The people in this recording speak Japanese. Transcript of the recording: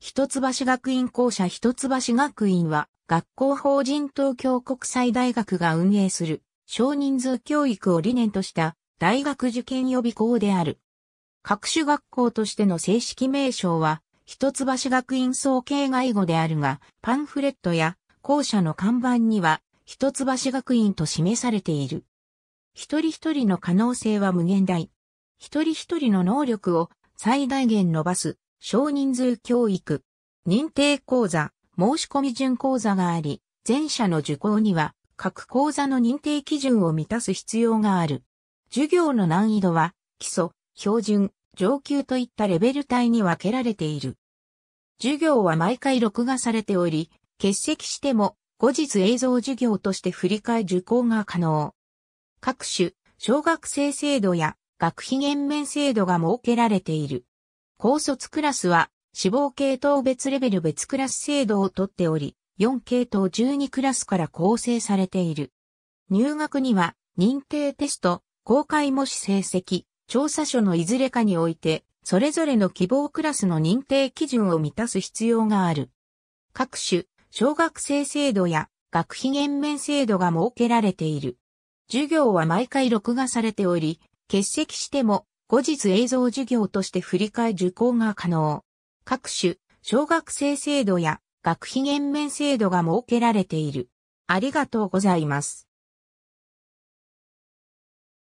一橋学院校舎一橋学院は、学校法人東京国際大学が運営する、少人数教育を理念とした、大学受験予備校である。各種学校としての正式名称は、一橋学院総計外語であるが、パンフレットや校舎の看板には、一橋学院と示されている。一人一人の可能性は無限大。一人一人の能力を最大限伸ばす少人数教育、認定講座、申し込み準講座があり、前者の受講には各講座の認定基準を満たす必要がある。授業の難易度は基礎、標準、上級といったレベル帯に分けられている。授業は毎回録画されており、欠席しても後日映像授業として振り替え受講が可能。各種、小学生制度や学費減免制度が設けられている。高卒クラスは、死亡系統別レベル別クラス制度をとっており、4系統12クラスから構成されている。入学には、認定テスト、公開模試成績、調査書のいずれかにおいて、それぞれの希望クラスの認定基準を満たす必要がある。各種、小学生制度や学費減免制度が設けられている。授業は毎回録画されており、欠席しても後日映像授業として振り替え受講が可能。各種、小学生制度や学費減免制度が設けられている。ありがとうございます。